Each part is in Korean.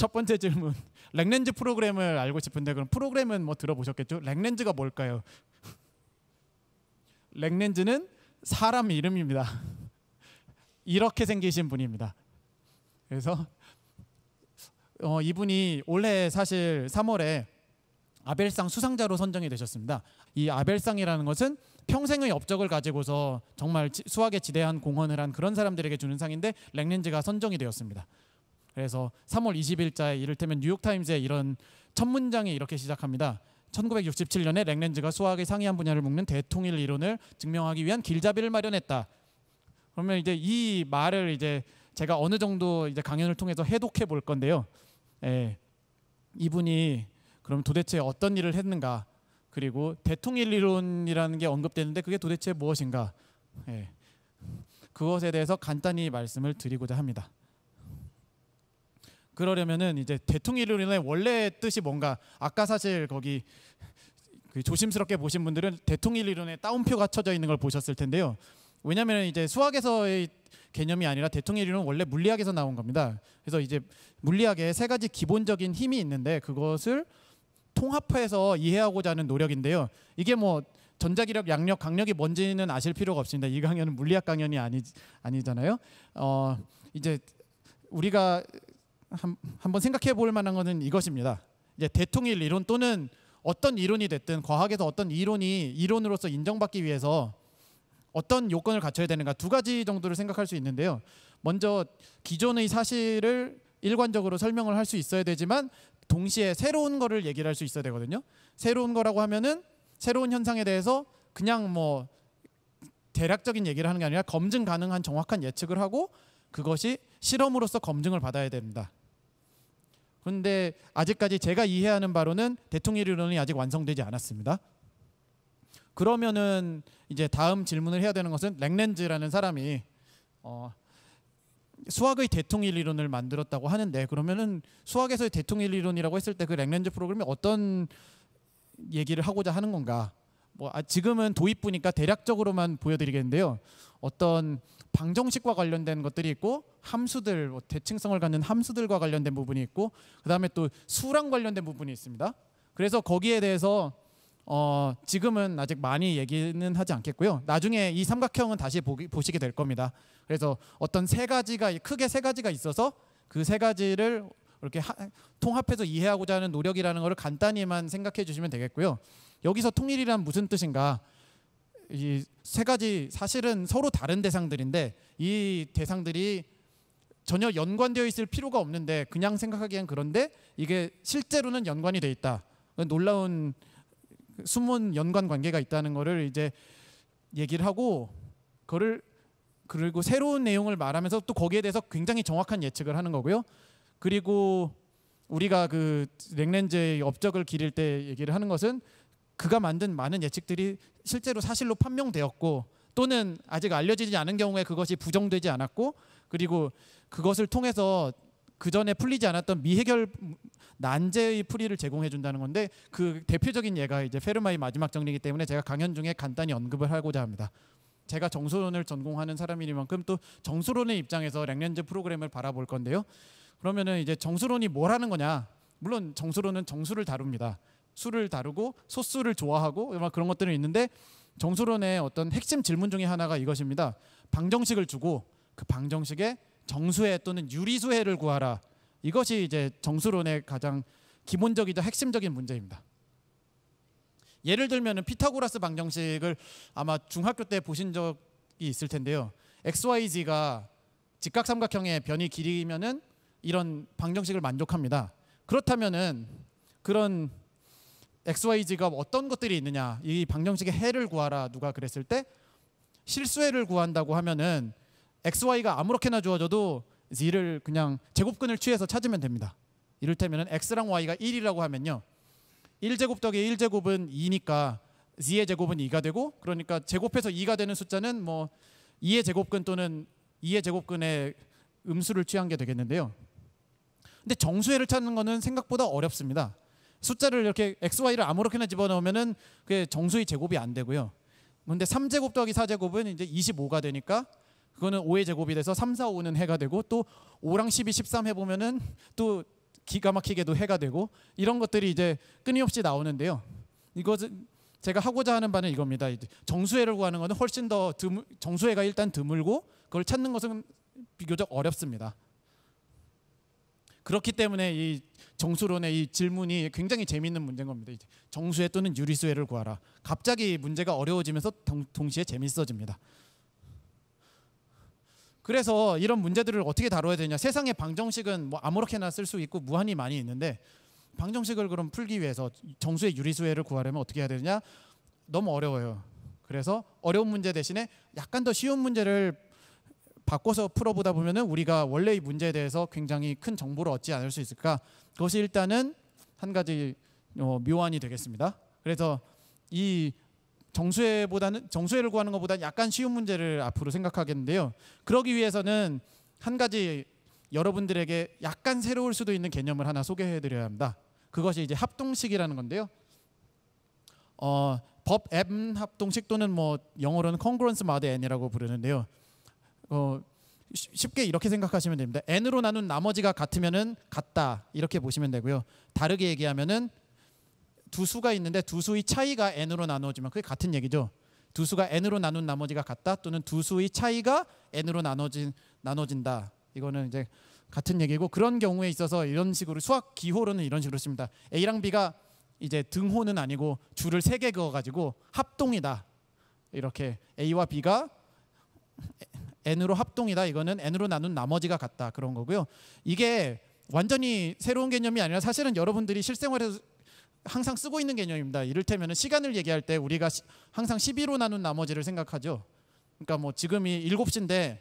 첫 번째 질문. 렉렌즈 프로그램을 알고 싶은데 그럼 프로그램은 뭐 들어보셨겠죠? 렉렌즈가 뭘까요? 렉렌즈는 사람 이름입니다. 이렇게 생기신 분입니다. 그래서 어, 이분이 올해 사실 3월에 아벨상 수상자로 선정이 되셨습니다. 이 아벨상이라는 것은 평생의 업적을 가지고서 정말 수학에 지대한 공헌을 한 그런 사람들에게 주는 상인데 렉렌즈가 선정이 되었습니다. 그래서 3월 20일자에 이를테면 뉴욕타임즈에 이런 첫 문장이 이렇게 시작합니다. 1967년에 랭렌즈가 수학의 상이한 분야를 묶는 대통일 이론을 증명하기 위한 길잡이를 마련했다. 그러면 이제 이 말을 이제 제가 어느 정도 이제 강연을 통해서 해독해 볼 건데요. 예, 이분이 그럼 도대체 어떤 일을 했는가? 그리고 대통일 이론이라는 게 언급되는데 그게 도대체 무엇인가? 예, 그것에 대해서 간단히 말씀을 드리고자 합니다. 그러려면은 이제 대통일론의 원래 뜻이 뭔가 아까 사실 거기 그 조심스럽게 보신 분들은 대통일이론의 따옴표가 쳐져 있는 걸 보셨을 텐데요. 왜냐하면 이제 수학에서의 개념이 아니라 대통일 이론은 원래 물리학에서 나온 겁니다. 그래서 이제 물리학에 세 가지 기본적인 힘이 있는데 그것을 통합해서 이해하고자 하는 노력인데요. 이게 뭐 전자기력, 양력, 강력이 뭔지는 아실 필요가 없습니다. 이 강연은 물리학 강연이 아니 아니잖아요. 어 이제 우리가 한, 한번 생각해 볼 만한 것은 이것입니다. 이제 대통일 이론 또는 어떤 이론이 됐든 과학에서 어떤 이론이 이론으로서 인정받기 위해서 어떤 요건을 갖춰야 되는가 두 가지 정도를 생각할 수 있는데요. 먼저 기존의 사실을 일관적으로 설명을 할 수 있어야 되지만 동시에 새로운 거를 얘기를 할 수 있어야 되거든요. 새로운 거라고 하면은 새로운 현상에 대해서 그냥 뭐 대략적인 얘기를 하는 게 아니라 검증 가능한 정확한 예측을 하고 그것이 실험으로서 검증을 받아야 됩니다. 근데 아직까지 제가 이해하는 바로는 대통령이론이 아직 완성되지 않았습니다. 그러면은 이제 다음 질문을 해야 되는 것은 랭렌즈라는 사람이 어 수학의 대통일 이론을 만들었다고 하는데 그러면은 수학에서의 대통일 이론이라고 했을 때 그 랭렌즈 프로그램이 어떤 얘기를 하고자 하는 건가? 뭐 아, 지금은 도입부니까 대략적으로만 보여드리겠는데요. 어떤 방정식과 관련된 것들이 있고 함수들 뭐 대칭성을 갖는 함수들과 관련된 부분이 있고 그다음에 또 수랑 관련된 부분이 있습니다. 그래서 거기에 대해서 어, 지금은 아직 많이 얘기는 하지 않겠고요. 나중에 이 삼각형은 다시 보기, 보시게 될 겁니다. 그래서 어떤 세 가지가 크게 세 가지가 있어서 그 세 가지를 이렇게 하, 통합해서 이해하고자 하는 노력이라는 것을 간단히만 생각해 주시면 되겠고요. 여기서 통일이란 무슨 뜻인가? 이세 가지 사실은 서로 다른 대상들인데 이 대상들이 전혀 연관되어 있을 필요가 없는데 그냥 생각하기엔 그런데 이게 실제로는 연관이 돼 있다. 놀라운 숨은 연관 관계가 있다는 거를 이제 얘기를 하고 그를 그리고 새로운 내용을 말하면서 또 거기에 대해서 굉장히 정확한 예측을 하는 거고요. 그리고 우리가 그 렉렌즈의 업적을 기릴 때 얘기를 하는 것은 그가 만든 많은 예측들이 실제로 사실로 판명되었고 또는 아직 알려지지 않은 경우에 그것이 부정되지 않았고 그리고 그것을 통해서 그 전에 풀리지 않았던 미해결 난제의 풀이를 제공해 준다는 건데 그 대표적인 예가 이제 페르마의 마지막 정리이기 때문에 제가 강연 중에 간단히 언급을 하고자 합니다. 제가 정소론을 전공하는 사람이니만큼 또 정소론의 입장에서 랭렌즈 프로그램을 바라볼 건데요. 그러면은 이제 정수론이 뭘하는 거냐? 물론 정수론은 정수를 다룹니다. 수를 다루고 소수를 좋아하고 막 그런 것들이 있는데 정수론의 어떤 핵심 질문 중에 하나가 이것입니다. 방정식을 주고 그방정식에 정수해 또는 유리수해를 구하라. 이것이 이제 정수론의 가장 기본적이자 핵심적인 문제입니다. 예를 들면 피타고라스 방정식을 아마 중학교 때 보신 적이 있을 텐데요. xyz가 직각 삼각형의 변이 길이면은 이런 방정식을 만족합니다. 그렇다면은 그런 XYZ가 어떤 것들이 있느냐 이 방정식의 해를 구하라 누가 그랬을 때 실수해를 구한다고 하면은 XY가 아무렇게나 주어져도 Z를 그냥 제곱근을 취해서 찾으면 됩니다 이를테면 X랑 Y가 1이라고 하면요 1제곱 덕에 1제곱은 2니까 Z의 제곱은 2가 되고 그러니까 제곱해서 2가 되는 숫자는 뭐 2의 제곱근 또는 2의 제곱근의 음수를 취한 게 되겠는데요 근데 정수해를 찾는 거는 생각보다 어렵습니다 숫자를 이렇게 XY를 아무렇게나 집어넣으면은 그게 정수의 제곱이 안 되고요. 근데 3제곱 더하기 4제곱은 이제 25가 되니까 그거는 5의 제곱이 돼서 3, 4, 5는 해가 되고 또 5랑 12, 13 해보면은 또 기가 막히게도 해가 되고 이런 것들이 이제 끊임없이 나오는데요. 이것은 제가 하고자 하는 바는 이겁니다. 정수해를 구하는 것은 훨씬 더 드물, 정수해가 일단 드물고 그걸 찾는 것은 비교적 어렵습니다. 그렇기 때문에 이 정수론의 이 질문이 굉장히 재미있는 문제인 겁니다. 정수회 또는 유리수회를 구하라. 갑자기 문제가 어려워지면서 동, 시에 재밌어집니다. 그래서 이런 문제들을 어떻게 다뤄야 되냐? 세상에 방정식은 뭐 아무렇게나 쓸 수 있고 무한히 많이 있는데 방정식을 그럼 풀기 위해서 정수의 유리수회를 구하려면 어떻게 해야 되느냐? 너무 어려워요. 그래서 어려운 문제 대신에 약간 더 쉬운 문제를 바꿔서 풀어보다 보면은 우리가 원래 이 문제에 대해서 굉장히 큰 정보를 얻지 않을 수 있을까? 그것이 일단은 한 가지 어, 묘안이 되겠습니다. 그래서 이 정수회보다는 정수회를 구하는 것보다 약간 쉬운 문제를 앞으로 생각하겠는데요. 그러기 위해서는 한 가지 여러분들에게 약간 새로울 수도 있는 개념을 하나 소개해드려야 합니다. 그것이 이제 합동식이라는 건데요. 어, 법 M 합동식 또는 뭐 영어로는 congruence mod n이라고 부르는데요. 어, 쉽게 이렇게 생각하시면 됩니다. n으로 나눈 나머지가 같으면은 같다 이렇게 보시면 되고요. 다르게 얘기하면은 두 수가 있는데 두 수의 차이가 n으로 나눠지면 그게 같은 얘기죠. 두 수가 n으로 나눈 나머지가 같다 또는 두 수의 차이가 n으로 나눠진 나눠진다. 이거는 이제 같은 얘기고 그런 경우에 있어서 이런 식으로 수학 기호로는 이런 식으로 씁니다. a랑 b가 이제 등호는 아니고 줄을 세 개 그어 가지고 합동이다. 이렇게 a와 b가 n으로 합동이다. 이거는 n으로 나눈 나머지가 같다. 그런 거고요. 이게 완전히 새로운 개념이 아니라 사실은 여러분들이 실생활에서 항상 쓰고 있는 개념입니다. 이를테면 시간을 얘기할 때 우리가 항상 12로 나눈 나머지를 생각하죠. 그러니까 뭐 지금이 7시인데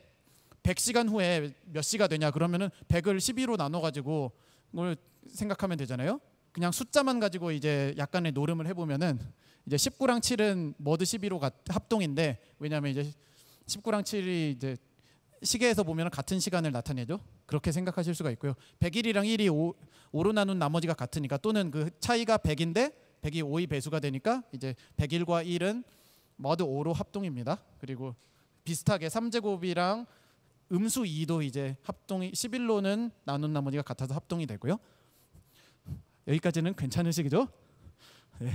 100시간 후에 몇 시가 되냐 그러면은 100을 12로 나눠 가지고 뭘 생각하면 되잖아요. 그냥 숫자만 가지고 이제 약간의 노름을 해 보면은 이제 19랑 7은 머드 12로 합동인데 왜냐면 이제 19랑 7이 이제 시계에서 보면 같은 시간을 나타내죠. 그렇게 생각하실 수가 있고요. 1 0 1이랑 1이 5, 로 나눈 나머지가 같으니까 또는 그 차이가 100인데 100이 5의 배수가 되니까 이제 101과 1은 모두 5로 합동입니다. 그리고 비슷하게 3제곱이랑 음수 2도 이제 합동이 11로는 나눈 나머지가 같아서 합동이 되고요. 여기까지는 괜찮으시죠? 네.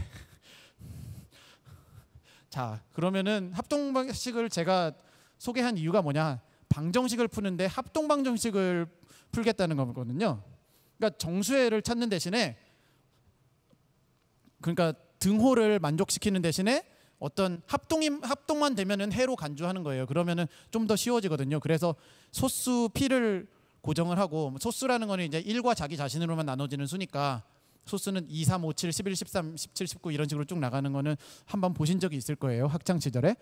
자, 그러면은 합동 방정식을 제가 소개한 이유가 뭐냐? 방정식을 푸는데 합동 방정식을 풀겠다는 거거든요. 그러니까 정수회를 찾는 대신에 그러니까 등호를 만족시키는 대신에 어떤 합동이 합동만 되면은 해로 간주하는 거예요. 그러면은 좀 더 쉬워지거든요. 그래서 소수 p를 고정을 하고 소수라는 거는 이제 일과 자기 자신으로만 나눠지는 수니까 소수는 2, 3, 5, 7, 11, 13, 17, 19 이런 식으로 쭉 나가는 거는 한번 보신 적이 있을 거예요. 학창 시절에.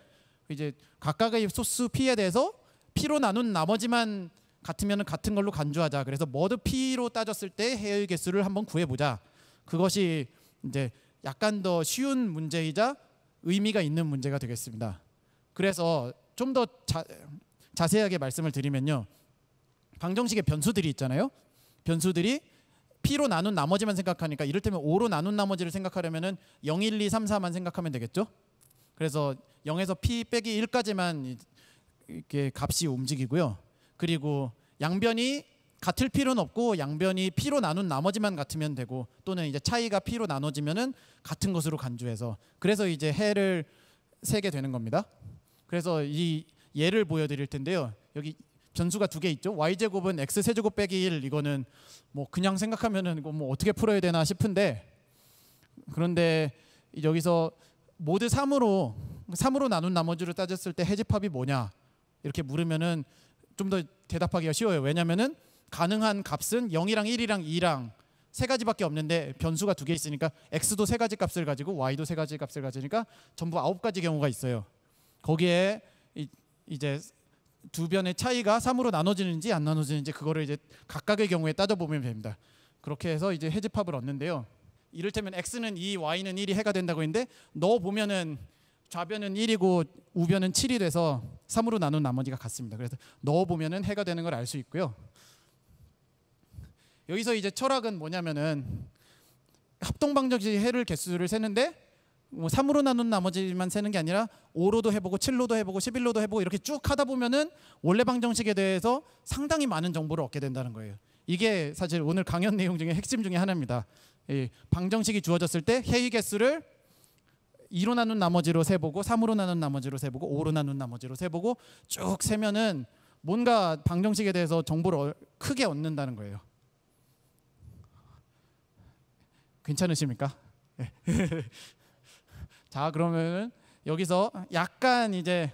이제 각각의 소스 P에 대해서 P로 나눈 나머지만 같으면 같은 걸로 간주하자. 그래서 머드 P로 따졌을 때 해의 개수를 한번 구해보자. 그것이 이제 약간 더 쉬운 문제이자 의미가 있는 문제가 되겠습니다. 그래서 좀 더 자세하게 말씀을 드리면요. 방정식의 변수들이 있잖아요. 변수들이 P로 나눈 나머지만 생각하니까 이를테면 5로 나눈 나머지를 생각하려면 0, 1, 2, 3, 4만 생각하면 되겠죠? 그래서 0에서 P 빼기 1까지만 이렇게 값이 움직이고요. 그리고 양변이 같을 필요는 없고 양변이 P로 나눈 나머지만 같으면 되고 또는 이제 차이가 P로 나눠지면은 같은 것으로 간주해서 그래서 이제 해를 세게 되는 겁니다. 그래서 이 예를 보여드릴 텐데요. 여기 변수가 두 개 있죠. y 제곱은 x 세제곱 빼기 1 이거는 뭐 그냥 생각하면은 뭐 어떻게 풀어야 되나 싶은데 그런데 여기서 모두 3으로 3으로 나눈 나머지를 따졌을 때 해집합이 뭐냐 이렇게 물으면은 좀 더 대답하기가 쉬워요. 왜냐면은 가능한 값은 0이랑 1이랑 2랑 세 가지밖에 없는데 변수가 두 개 있으니까 x도 세 가지 값을 가지고 y도 세 가지 값을 가지니까 전부 아홉 가지 경우가 있어요. 거기에 이제 두 변의 차이가 3으로 나눠지는지 안 나눠지는지 그거를 이제 각각의 경우에 따져보면 됩니다. 그렇게 해서 이제 해집합을 얻는데요. 이를테면 x는 2, y는 1이 해가 된다고 했는데 넣어 보면은 좌변은 1이고 우변은 7이 돼서 3으로 나눈 나머지가 같습니다. 그래서 넣어 보면은 해가 되는 걸 알 수 있고요. 여기서 이제 철학은 뭐냐면은 합동 방정식 해를 개수를 세는데 3으로 뭐 나눈 나머지만 세는 게 아니라 5로도 해보고 7로도 해보고 11로도 해보고 이렇게 쭉 하다 보면은 원래 방정식에 대해서 상당히 많은 정보를 얻게 된다는 거예요. 이게 사실 오늘 강연 내용 중에 핵심 중에 하나입니다. 방정식이 주어졌을 때 해의 개수를 2로 나눈 나머지로 세보고 3으로 나눈 나머지로 세보고 5로 나눈 나머지로 세보고 쭉 세면은 뭔가 방정식에 대해서 정보를 크게 얻는다는 거예요. 괜찮으십니까? 예. 자 그러면은 여기서 약간 이제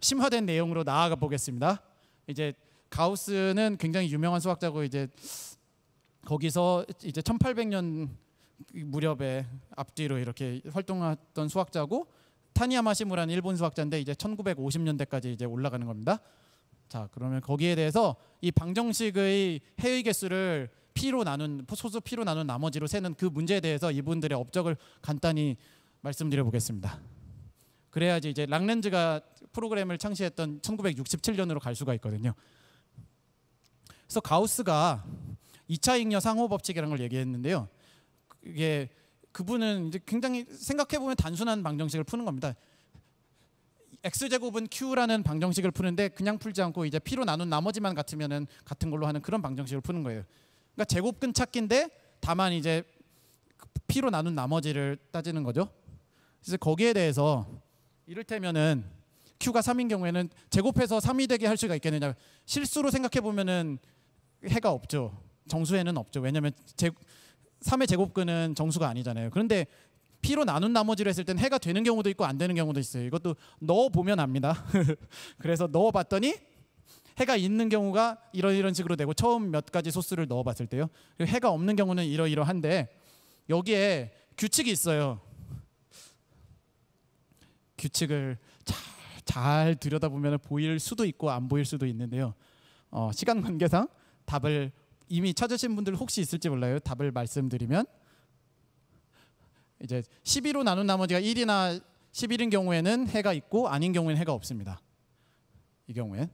심화된 내용으로 나아가 보겠습니다. 이제 가우스는 굉장히 유명한 수학자고 이제 거기서 이제 1800년 무렵에 앞뒤로 이렇게 활동했던 수학자고 타니야마시무라는 일본 수학자인데 이제 1950년대까지 이제 올라가는 겁니다. 자 그러면 거기에 대해서 이 방정식의 해의 개수를 P로 나눈 소수 P로 나눈 나머지로 세는 그 문제에 대해서 이분들의 업적을 간단히 말씀드려 보겠습니다. 그래야지 이제 락렌즈가 프로그램을 창시했던 1967년으로 갈 수가 있거든요. 그래서 가우스가 2차 잉여 상호 법칙이라는 걸 얘기했는데요. 이게 그분은 이제 굉장히 생각해 보면 단순한 방정식을 푸는 겁니다. x제곱은 q라는 방정식을 푸는데 그냥 풀지 않고 이제 p로 나눈 나머지만 같으면은 같은 걸로 하는 그런 방정식을 푸는 거예요. 그러니까 제곱근 찾기인데 다만 이제 p로 나눈 나머지를 따지는 거죠. 이제 거기에 대해서 이를테면은 Q가 3인 경우에는 제곱해서 3이 되게 할 수가 있겠느냐. 실수로 생각해 보면은 해가 없죠. 정수에는 없죠. 왜냐면 제, 3의 제곱근은 정수가 아니잖아요. 그런데 P로 나눈 나머지를 했을 땐 해가 되는 경우도 있고 안 되는 경우도 있어요. 이것도 넣어보면 압니다. 그래서 넣어봤더니 해가 있는 경우가 이런 이런 식으로 되고 처음 몇 가지 소스를 넣어봤을 때요. 해가 없는 경우는 이러이러한데 여기에 규칙이 있어요. 규칙을 잘, 잘 들여다보면 보일 수도 있고 안 보일 수도 있는데요. 어, 시간 관계상 답을 이미 찾으신 분들 혹시 있을지 몰라요. 답을 말씀드리면 이제 12로 나눈 나머지가 1이나 11인 경우에는 해가 있고 아닌 경우에는 해가 없습니다. 이 경우엔.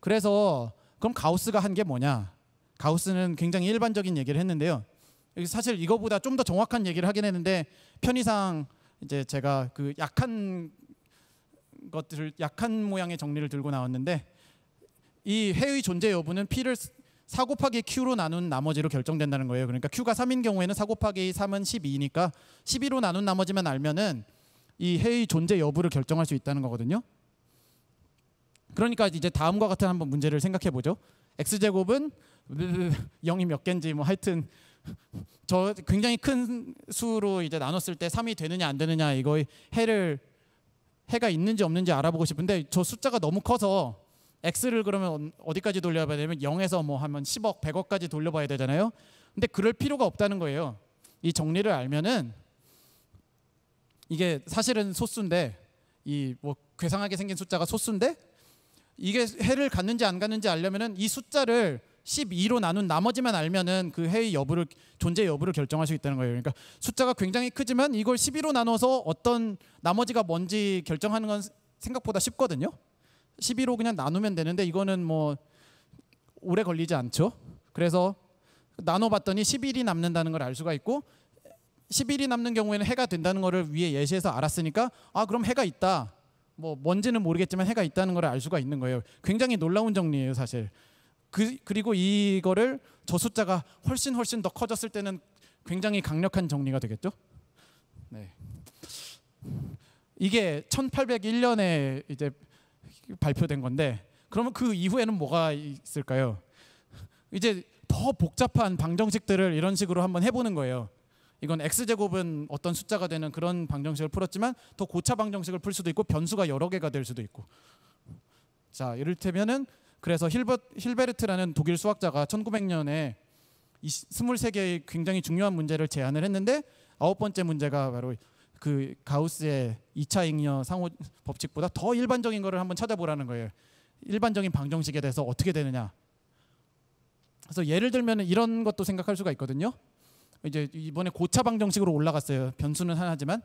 그래서 그럼 가우스가 한 게 뭐냐? 가우스는 굉장히 일반적인 얘기를 했는데요. 사실 이거보다 좀 더 정확한 얘기를 하긴 했는데 편의상 이제 제가 그 약한 것들을 약한 모양의 정리를 들고 나왔는데 이 해의 존재 여부는 P를 4 곱하기 Q로 나눈 나머지로 결정된다는 거예요. 그러니까 Q가 3인 경우에는 4 곱하기 3은 12니까 12로 나눈 나머지만 알면은 이 해의 존재 여부를 결정할 수 있다는 거거든요. 그러니까 이제 다음과 같은 한번 문제를 생각해 보죠. X제곱은 0이 몇 개인지 뭐 하여튼 저 굉장히 큰 수로 이제 나눴을 때 3이 되느냐 안 되느냐 이거 해를 해가 있는지 없는지 알아보고 싶은데 저 숫자가 너무 커서 x를 그러면 어디까지 돌려봐야 되면 냐 0에서 뭐 하면 10억, 100억까지 돌려봐야 되잖아요. 근데 그럴 필요가 없다는 거예요. 이 정리를 알면은 이게 사실은 소수인데 이 뭐 괴상하게 생긴 숫자가 소수인데 이게 해를 갔는지 안 갔는지 알려면은 이 숫자를 12로 나눈 나머지만 알면은 그 해의 여부를 존재 여부를 결정할 수 있다는 거예요. 그러니까 숫자가 굉장히 크지만 이걸 12로 나눠서 어떤 나머지가 뭔지 결정하는 건 생각보다 쉽거든요. 12로 그냥 나누면 되는데 이거는 뭐 오래 걸리지 않죠. 그래서 나눠봤더니 1 1이 남는다는 걸 알 수가 있고 1 1이 남는 경우에는 해가 된다는 거를 위에 예시에서 알았으니까 아 그럼 해가 있다. 뭐 뭔지는 모르겠지만 해가 있다는 걸 알 수가 있는 거예요. 굉장히 놀라운 정리예요, 사실. 그, 그리고 이거를 저 숫자가 훨씬 훨씬 더 커졌을 때는 굉장히 강력한 정리가 되겠죠. 네. 이게 1801년에 이제 발표된 건데 그러면 그 이후에는 뭐가 있을까요? 이제 더 복잡한 방정식들을 이런 식으로 한번 해보는 거예요. 이건 x제곱은 어떤 숫자가 되는 그런 방정식을 풀었지만 더 고차 방정식을 풀 수도 있고 변수가 여러 개가 될 수도 있고 자 이를테면은 그래서 힐버, 힐베르트라는 독일 수학자가 1900년에 23개의 굉장히 중요한 문제를 제안을 했는데 아홉 번째 문제가 바로 그 가우스의 2차 잉여 상호 법칙보다 더 일반적인 거를 한번 찾아보라는 거예요. 일반적인 방정식에 대해서 어떻게 되느냐. 그래서 예를 들면 이런 것도 생각할 수가 있거든요. 이제 이번에 고차 방정식으로 올라갔어요. 변수는 하나지만.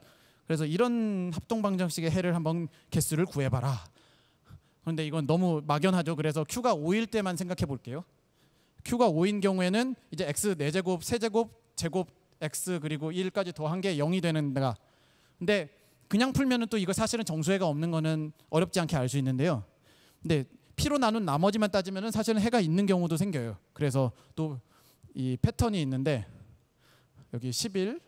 그래서 이런 합동 방정식의 해를 한번 개수를 구해봐라. 그런데 이건 너무 막연하죠. 그래서 q가 5일 때만 생각해 볼게요. q가 5인 경우에는 이제 x 4제곱, 3제곱 제곱 x 그리고 1까지 더한 게 0이 되는 데가 근데 그냥 풀면은 또 이거 사실은 정수해가 없는 거는 어렵지 않게 알 수 있는데요. 근데 피로 나눈 나머지만 따지면은 사실은 해가 있는 경우도 생겨요. 그래서 또 이 패턴이 있는데 여기 11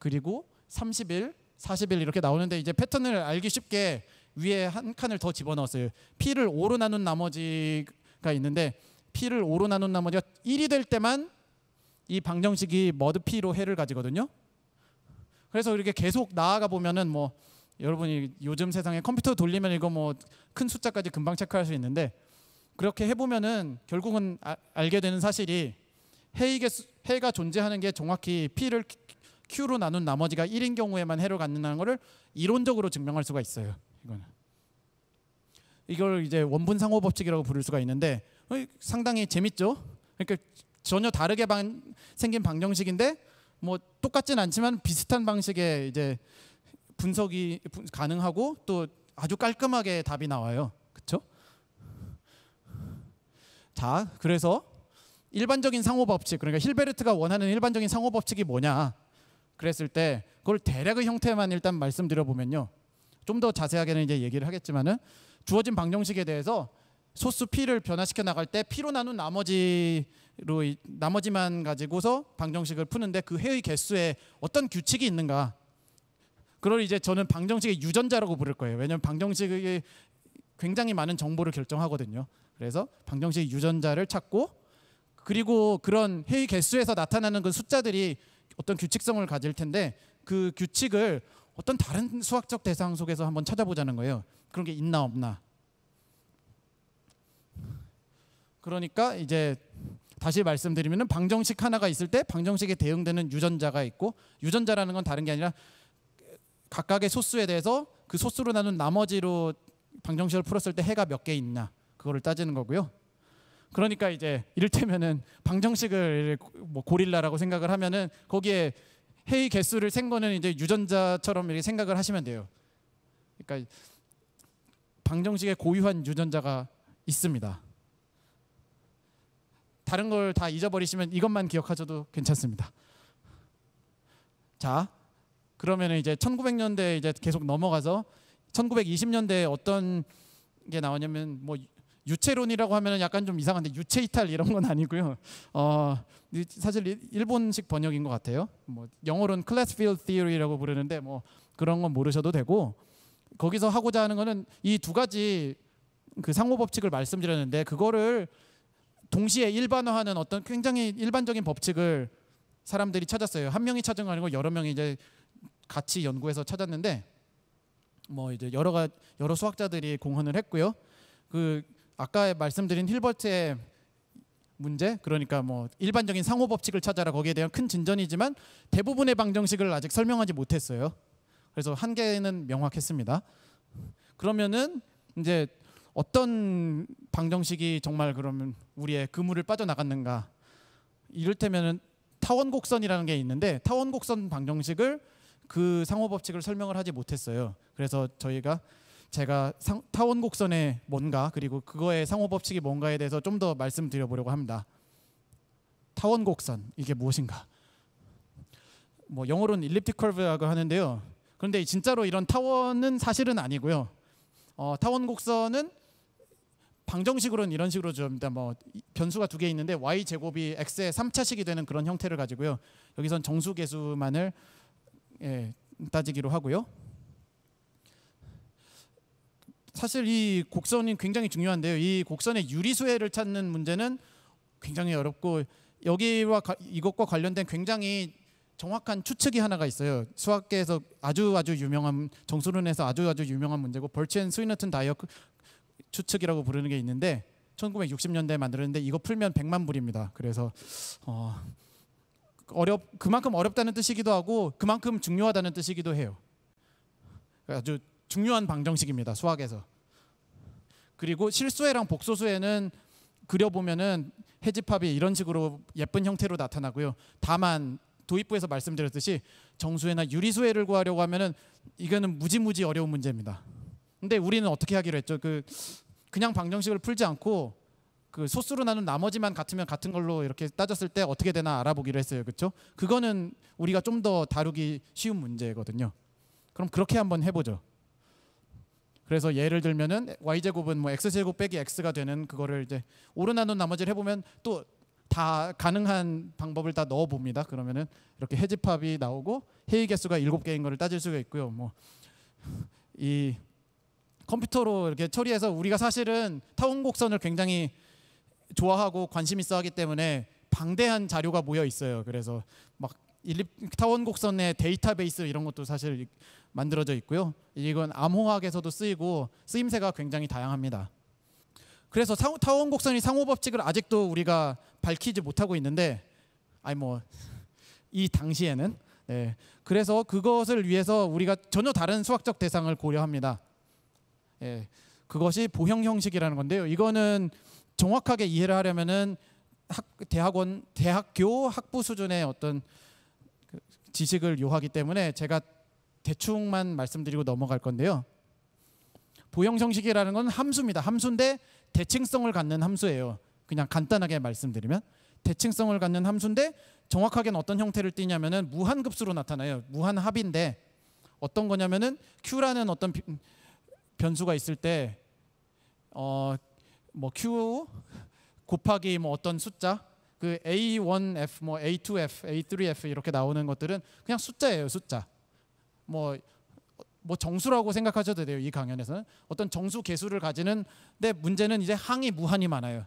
그리고 31, 40일 이렇게 나오는데 이제 패턴을 알기 쉽게 위에 한 칸을 더 집어넣었어요. P를 5로 나눈 나머지가 있는데 P를 5로 나눈 나머지가 1이 될 때만 이 방정식이 머드 P로 해를 가지거든요. 그래서 이렇게 계속 나아가 보면은 뭐 여러분이 요즘 세상에 컴퓨터 돌리면 이거 뭐 큰 숫자까지 금방 체크할 수 있는데 그렇게 해보면은 결국은 아, 알게 되는 사실이 해이게 해가 존재하는 게 정확히 P를 Q로 나눈 나머지가 1인 경우에만 해를 갖는다는 것을 이론적으로 증명할 수가 있어요. 이거 이걸 이제 원분 상호 법칙이라고 부를 수가 있는데 어, 상당히 재밌죠. 그러니까 전혀 다르게 방, 생긴 방정식인데 뭐 똑같진 않지만 비슷한 방식의 이제 분석이 가능하고 또 아주 깔끔하게 답이 나와요. 그렇죠? 자, 그래서 일반적인 상호 법칙 그러니까 힐베르트가 원하는 일반적인 상호 법칙이 뭐냐? 그랬을 때 그걸 대략의 형태만 일단 말씀드려 보면요. 좀더 자세하게는 이제 얘기를 하겠지만은 주어진 방정식에 대해서 소수 P를 변화시켜 나갈 때 P로 나눈 나머지로 나머지만 가지고서 방정식을 푸는데 그 해의 개수에 어떤 규칙이 있는가? 그걸 이제 저는 방정식의 유전자라고 부를 거예요. 왜냐하면 방정식이 굉장히 많은 정보를 결정하거든요. 그래서 방정식 유전자를 찾고 그리고 그런 해의 개수에서 나타나는 그 숫자들이 어떤 규칙성을 가질 텐데 그 규칙을 어떤 다른 수학적 대상 속에서 한번 찾아보자는 거예요. 그런 게 있나 없나. 그러니까 이제 다시 말씀드리면 방정식 하나가 있을 때 방정식에 대응되는 유전자가 있고 유전자라는 건 다른 게 아니라 각각의 소수에 대해서 그 소수로 나눈 나머지로 방정식을 풀었을 때 해가 몇 개 있나 그거를 따지는 거고요. 그러니까 이제 이를테면은 방정식을 뭐 고릴라라고 생각을 하면은 거기에 회의 개수를 센 거는 이제 유전자처럼 이렇게 생각을 하시면 돼요. 그러니까 방정식의 고유한 유전자가 있습니다. 다른 걸 다 잊어버리시면 이것만 기억하셔도 괜찮습니다. 자, 그러면 이제 1900년대 이제 계속 넘어가서 1920년대에 어떤 게 나오냐면 뭐 유체론이라고 하면 약간 좀 이상한데 유체 이탈 이런 건 아니고요. 어, 사실 일본식 번역인 것 같아요. 뭐 영어로는 클래스 필드 티어리라고 부르는데 뭐 그런 건 모르셔도 되고 거기서 하고자 하는 거는 이 두 가지 그 상호 법칙을 말씀드렸는데 그거를 동시에 일반화하는 어떤 굉장히 일반적인 법칙을 사람들이 찾았어요. 한 명이 찾은 거 아니고 여러 명이 이제 같이 연구해서 찾았는데 뭐 이제 여러 가 여러 수학자들이 공헌을 했고요. 그 아까 말씀드린 힐버트의 문제 그러니까 뭐 일반적인 상호 법칙을 찾아라 거기에 대한 큰 진전이지만 대부분의 방정식을 아직 설명하지 못했어요. 그래서 한계는 명확했습니다. 그러면은 이제 어떤 방정식이 정말 그러면 우리의 그물을 빠져나갔는가? 이를테면은 타원 곡선이라는 게 있는데 타원 곡선 방정식을 그 상호 법칙을 설명을 하지 못했어요. 그래서 저희가 제가 상, 타원 곡선의 뭔가 그리고 그거의 상호 법칙이 뭔가에 대해서 좀 더 말씀드려 보려고 합니다. 타원 곡선 이게 무엇인가? 뭐 영어로는 일립틱 커브라고 하는데요. 그런데 진짜로 이런 타원은 사실은 아니고요. 어, 타원 곡선은 방정식으로는 이런 식으로 줍니다. 뭐 변수가 두 개 있는데 y 제곱이 x의 3차식이 되는 그런 형태를 가지고요. 여기선 정수 계수만을 예, 따지기로 하고요. 사실 이 곡선이 굉장히 중요한데요. 이 곡선의 유리수혜를 찾는 문제는 굉장히 어렵고 여기와 가, 이것과 관련된 굉장히 정확한 추측이 하나가 있어요. 수학계에서 아주 아주 유명한 정수론에서 아주 아주 유명한 문제고 벌치앤 스위너튼 다이어 추측이라고 부르는 게 있는데 1960년대에 만들었는데 이거 풀면 100만 불입니다. 그래서 어, 어렵 그만큼 어렵다는 뜻이기도 하고 그만큼 중요하다는 뜻이기도 해요. 아주 중요한 방정식입니다. 수학에서. 그리고 실수해랑 복소수에는 그려보면은 해집합이 이런 식으로 예쁜 형태로 나타나고요. 다만 도입부에서 말씀드렸듯이 정수회나 유리수회를 구하려고 하면은 이거는 무지무지 어려운 문제입니다. 근데 우리는 어떻게 하기로 했죠? 그 그냥 방정식을 풀지 않고 그 소수로 나눈 나머지만 같으면 같은 걸로 이렇게 따졌을 때 어떻게 되나 알아보기로 했어요. 그렇죠? 그거는 우리가 좀 더 다루기 쉬운 문제거든요. 그럼 그렇게 한번 해 보죠. 그래서 예를 들면은 y 제곱은 뭐 x 제곱 빼기 x가 되는 그거를 이제 오르 나눈 나머지를 해보면 또 다 가능한 방법을 다 넣어 봅니다. 그러면은 이렇게 해집합이 나오고 해의 개수가 일곱 개인 거를 따질 수가 있고요. 뭐 이 컴퓨터로 이렇게 처리해서 우리가 사실은 타원 곡선을 굉장히 좋아하고 관심 있어 하기 때문에 방대한 자료가 모여 있어요. 그래서 막 타원 곡선의 데이터베이스 이런 것도 사실 만들어져 있고요. 이건 암호학에서도 쓰이고 쓰임새가 굉장히 다양합니다. 그래서 타원 곡선이 상호 법칙을 아직도 우리가 밝히지 못하고 있는데, 아니 뭐이 당시에는 네. 그래서 그것을 위해서 우리가 전혀 다른 수학적 대상을 고려합니다. 예. 그것이 보형 형식이라는 건데요. 이거는 정확하게 이해를 하려면은 대학원 대학교 학부 수준의 어떤 지식을 요하기 때문에 제가 대충만 말씀드리고 넘어갈 건데요. 보형 정식이라는 건 함수입니다. 함수인데 대칭성을 갖는 함수예요. 그냥 간단하게 말씀드리면 대칭성을 갖는 함수인데 정확하게는 어떤 형태를 띠냐면은 무한급수로 나타나요. 무한합인데 어떤 거냐면은 q라는 어떤 변수가 있을 때어뭐 q 곱하기 뭐 어떤 숫자 그 A1F, 뭐 A2F, A3F 이렇게 나오는 것들은 그냥 숫자예요, 숫자. 뭐, 뭐 정수라고 생각하셔도 돼요, 이 강연에서는. 어떤 정수 개수를 가지는, 근데 문제는 이제 항이 무한히 많아요.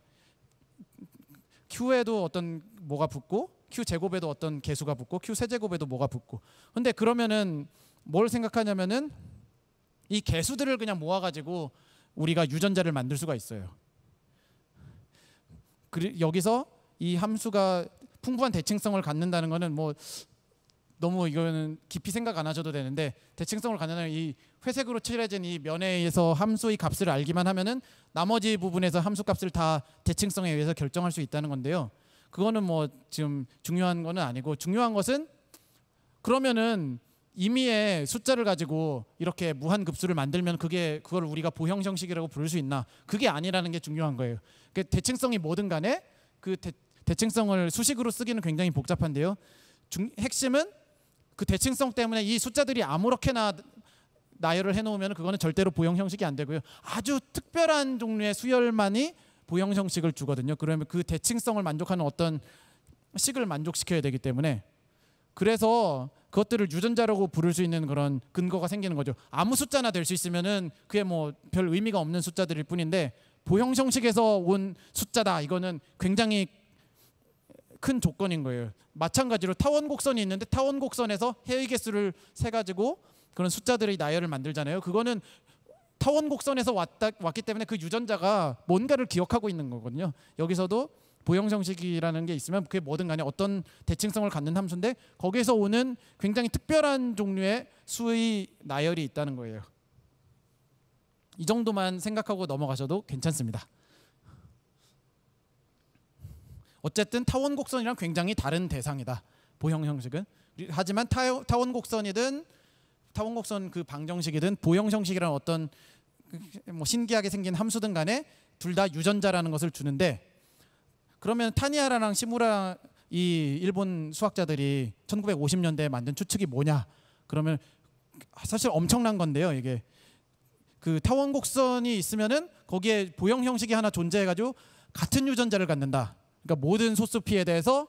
Q에도 어떤 뭐가 붙고, Q 제곱에도 어떤 개수가 붙고, Q 세제곱에도 뭐가 붙고. 근데 그러면은 뭘 생각하냐면은 이 개수들을 그냥 모아가지고 우리가 유전자를 만들 수가 있어요. 여기서 이 함수가 풍부한 대칭성을 갖는다는 것은 뭐 너무 이거는 깊이 생각 안 하셔도 되는데 대칭성을 갖는다는 이 회색으로 칠해진 이 면에 의해서 함수의 값을 알기만 하면은 나머지 부분에서 함수 값을 다 대칭성에 의해서 결정할 수 있다는 건데요. 그거는 뭐 지금 중요한 거는 아니고 중요한 것은 그러면은 임의의 숫자를 가지고 이렇게 무한 급수를 만들면 그게 그걸 우리가 보형 형식이라고 부를 수 있나? 그게 아니라는 게 중요한 거예요. 그 대칭성이 뭐든 간에 그 대, 대칭성을 수식으로 쓰기는 굉장히 복잡한데요. 중, 핵심은 그 대칭성 때문에 이 숫자들이 아무렇게나 나열을 해놓으면 그거는 절대로 보형 형식이 안 되고요. 아주 특별한 종류의 수열만이 보형 형식을 주거든요. 그러면 그 대칭성을 만족하는 어떤 식을 만족시켜야 되기 때문에 그래서 그것들을 유전자라고 부를 수 있는 그런 근거가 생기는 거죠. 아무 숫자나 될 수 있으면은 그게 뭐 별 의미가 없는 숫자들일 뿐인데 보형 형식에서 온 숫자다. 이거는 굉장히 큰 조건인 거예요. 마찬가지로 타원 곡선이 있는데 타원 곡선에서 해의 개수를 세 가지고 그런 숫자들의 나열을 만들잖아요. 그거는 타원 곡선에서 왔다, 왔기 때문에 그 유전자가 뭔가를 기억하고 있는 거거든요. 여기서도 보형정식이라는 게 있으면 그게 뭐든 간에 어떤 대칭성을 갖는 함수인데 거기에서 오는 굉장히 특별한 종류의 수의 나열이 있다는 거예요. 이 정도만 생각하고 넘어가셔도 괜찮습니다. 어쨌든 타원 곡선이랑 굉장히 다른 대상이다. 보형 형식은. 하지만 타, 타원 곡선이든 타원 곡선 그 방정식이든 보형 형식이란 어떤 그 뭐 신기하게 생긴 함수든 간에 둘 다 유전자라는 것을 주는데 그러면 타니아라랑 시무라 이 일본 수학자들이 1950년대에 만든 추측이 뭐냐? 그러면 사실 엄청난 건데요. 이게 그 타원 곡선이 있으면은 거기에 보형 형식이 하나 존재해 가지고 같은 유전자를 갖는다. 그러니까 모든 소수피에 대해서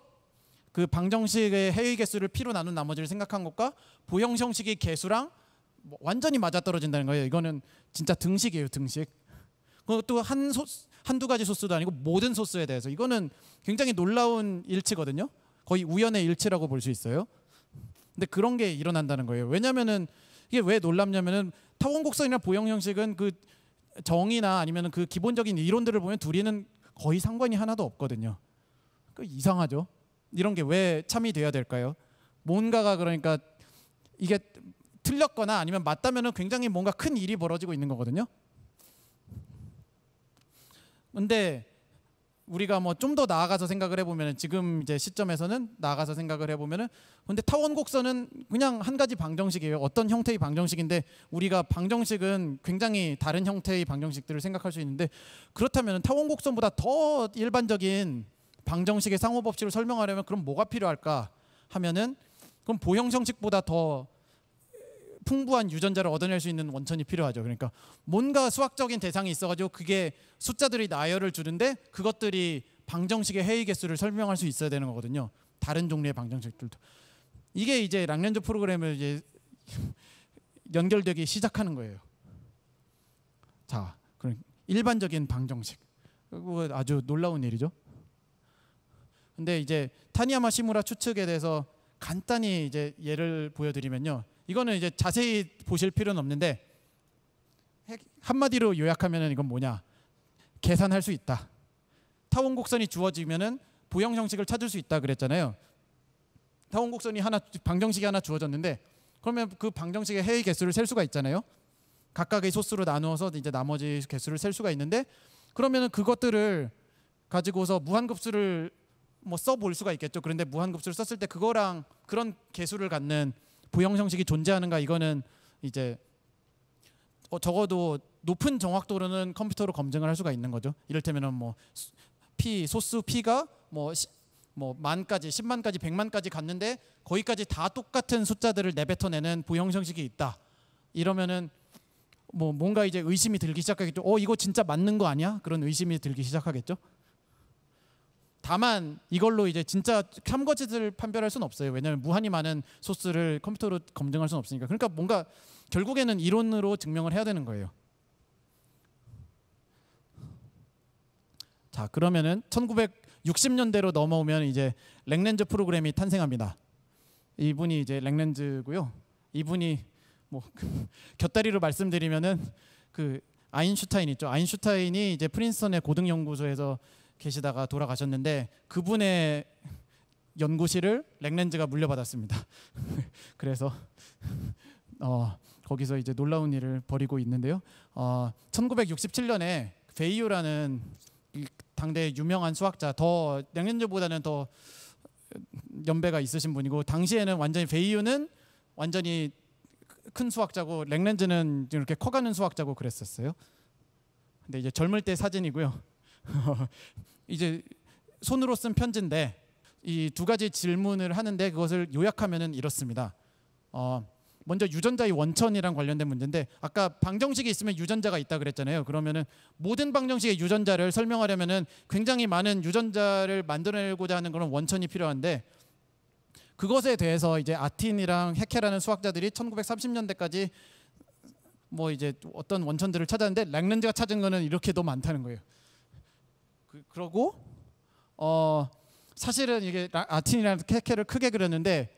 그 방정식의 해의 개수를 피로 나눈 나머지를 생각한 것과 보형 형식의 개수랑 뭐 완전히 맞아떨어진다는 거예요. 이거는 진짜 등식이에요, 등식. 그것도 한 소, 한두 가지 소스도 아니고 모든 소스에 대해서 이거는 굉장히 놀라운 일치거든요. 거의 우연의 일치라고 볼 수 있어요. 근데 그런 게 일어난다는 거예요. 왜냐면은 이게 왜 놀랍냐면은 타원곡선이나 보형 형식은 그 정의나 아니면 그 기본적인 이론들을 보면 둘이는 거의 상관이 하나도 없거든요. 그 이상하죠. 이런 게 왜 참이 돼야 될까요? 뭔가가 그러니까 이게 틀렸거나 아니면 맞다면은 굉장히 뭔가 큰 일이 벌어지고 있는 거거든요. 근데 우리가 뭐 좀 더 나아가서 생각을 해보면 지금 이제 시점에서는 나아가서 생각을 해보면은 근데 타원 곡선은 그냥 한 가지 방정식이에요. 어떤 형태의 방정식인데 우리가 방정식은 굉장히 다른 형태의 방정식들을 생각할 수 있는데 그렇다면 타원 곡선보다 더 일반적인 방정식의 상호법칙을 설명하려면 그럼 뭐가 필요할까 하면은 그럼 보형형식보다더 풍부한 유전자를 얻어낼 수 있는 원천이 필요하죠. 그러니까 뭔가 수학적인 대상이 있어가지고 그게 숫자들이 나열을 주는데 그것들이 방정식의 회의 개수를 설명할 수 있어야 되는 거거든요. 다른 종류의 방정식들도 이게 이제 락렌즈 프로그램을 이제 연결되기 시작하는 거예요. 자, 그럼 일반적인 방정식 그거 아주 놀라운 일이죠. 근데 이제 타니야마 시무라 추측에 대해서 간단히 이제 예를 보여드리면요. 이거는 이제 자세히 보실 필요는 없는데 한마디로 요약하면 이건 뭐냐? 계산할 수 있다. 타원 곡선이 주어지면은 보형 형식을 찾을 수 있다 그랬잖아요. 타원 곡선이 하나 방정식이 하나 주어졌는데 그러면 그 방정식의 해의 개수를 셀 수가 있잖아요. 각각의 소수로 나누어서 이제 나머지 개수를 셀 수가 있는데 그러면은 그것들을 가지고서 무한급수를 뭐 써볼 수가 있겠죠. 그런데 무한급수를 썼을 때 그거랑 그런 개수를 갖는 부형 형식이 존재하는가 이거는 이제 어, 적어도 높은 정확도로는 컴퓨터로 검증을 할 수가 있는 거죠. 이를테면은 뭐 p 소스 p가 뭐, 시, 뭐 만까지 10만까지 100만까지 갔는데 거기까지 다 똑같은 숫자들을 내뱉어내는 부형 형식이 있다. 이러면은 뭐 뭔가 이제 의심이 들기 시작하겠죠. 어 이거 진짜 맞는 거 아니야? 그런 의심이 들기 시작하겠죠. 다만 이걸로 이제 진짜 참거짓을 판별할 수는 없어요. 왜냐하면 무한히 많은 소스를 컴퓨터로 검증할 수는 없으니까. 그러니까 뭔가 결국에는 이론으로 증명을 해야 되는 거예요. 자 그러면은 1960년대로 넘어오면 이제 랭렌즈 프로그램이 탄생합니다. 이분이 이제 랭렌즈고요. 이분이 뭐 곁다리로 말씀드리면은 그 아인슈타인 있죠. 아인슈타인이 이제 프린스턴의 고등 연구소에서 계시다가 돌아가셨는데 그분의 연구실을 렉렌즈가 물려받았습니다. 그래서 어, 거기서 이제 놀라운 일을 벌이고 있는데요. 어, 1967년에 베이유라는 당대 유명한 수학자, 더 렉렌즈보다는 더 연배가 있으신 분이고 당시에는 완전히 베이유는 완전히 큰 수학자고 렉렌즈는 이렇게 커가는 수학자고 그랬었어요. 근데 이제 젊을 때 사진이고요. 이제 손으로 쓴 편지인데 이 두 가지 질문을 하는데 그것을 요약하면은 이렇습니다. 어, 먼저 유전자의 원천이랑 관련된 문제인데 아까 방정식이 있으면 유전자가 있다 그랬잖아요. 그러면은 모든 방정식의 유전자를 설명하려면은 굉장히 많은 유전자를 만들어내고자 하는 그런 원천이 필요한데 그것에 대해서 이제 아틴이랑 헤케라는 수학자들이 1930년대까지 뭐 이제 어떤 원천들을 찾았는데 랭렌즈가 찾은 거는 이렇게 도 많다는 거예요. 그, 그러고 어 사실은 이게 아틴이라는 캐캐를 크게 그렸는데